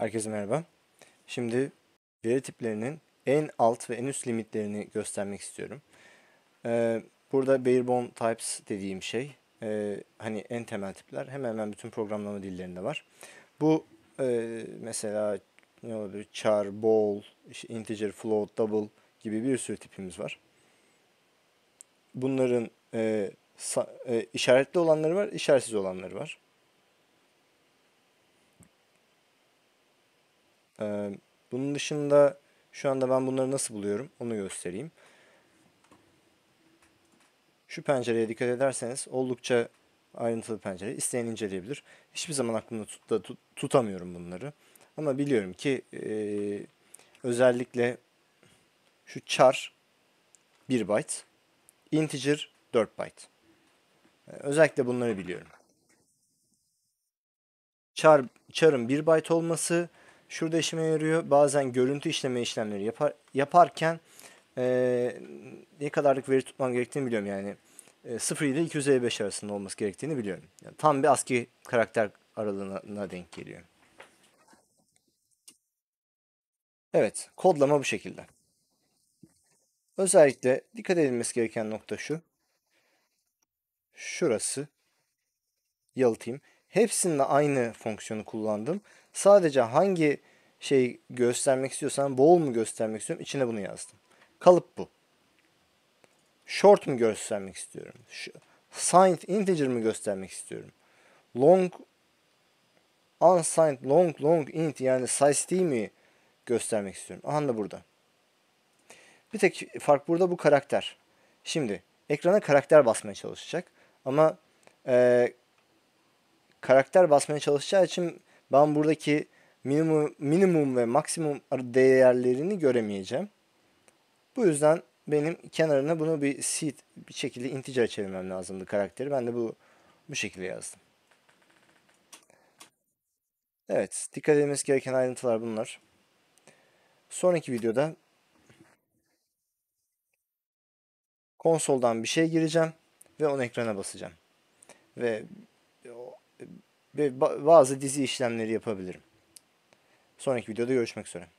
Herkese merhaba. Şimdi veri tiplerinin en alt ve en üst limitlerini göstermek istiyorum. Ee, burada Barebone Types dediğim şey e, hani en temel tipler hemen hemen bütün programlama dillerinde var. Bu e, mesela ne olabilir? Char, bool, işte integer, float, double gibi bir sürü tipimiz var. Bunların e, sa, e, işaretli olanları var, işaretsiz olanları var. Ee, bunun dışında şu anda ben bunları nasıl buluyorum onu göstereyim. Şu pencereye dikkat ederseniz oldukça ayrıntılı pencere. İsteyen inceleyebilir. Hiçbir zaman aklımda tut, tut, tutamıyorum bunları. Ama biliyorum ki e, özellikle şu char 1 byte, integer 4 byte. E, özellikle bunları biliyorum. Char, char'ın 1 byte olması Şurada işime yarıyor. Bazen görüntü işleme işlemleri yapar, yaparken e, ne kadarlık veri tutman gerektiğini biliyorum yani. E, 0 ile 255 arasında olması gerektiğini biliyorum. Yani tam bir ASCII karakter aralığına denk geliyor. Evet, kodlama bu şekilde. Özellikle dikkat edilmesi gereken nokta şu. Şurası. Yalıtayım. Hepsinde aynı fonksiyonu kullandım. Sadece hangi şey göstermek istiyorsan bowl mu göstermek istiyorum içine bunu yazdım. Kalıp bu. Short mu göstermek istiyorum? Signed integer mi göstermek istiyorum? Long unsigned long long int yani size değil mi göstermek istiyorum? Aha da burada. Bir tek fark burada bu karakter. Şimdi ekrana karakter basmaya çalışacak. Ama e, karakter basmaya çalışacağı için ben buradaki minimum, minimum ve maksimum değerlerini göremeyeceğim. Bu yüzden benim kenarına bunu bir seed bir şekilde integer çevirmem lazımdı karakteri. Ben de bu bu şekilde yazdım. Evet, dikkat edilmesi gereken ayrıntılar bunlar. Sonraki videoda konsoldan bir şey gireceğim ve onu ekrana basacağım. Ve ve bazı dizi işlemleri yapabilirim. Sonraki videoda görüşmek üzere.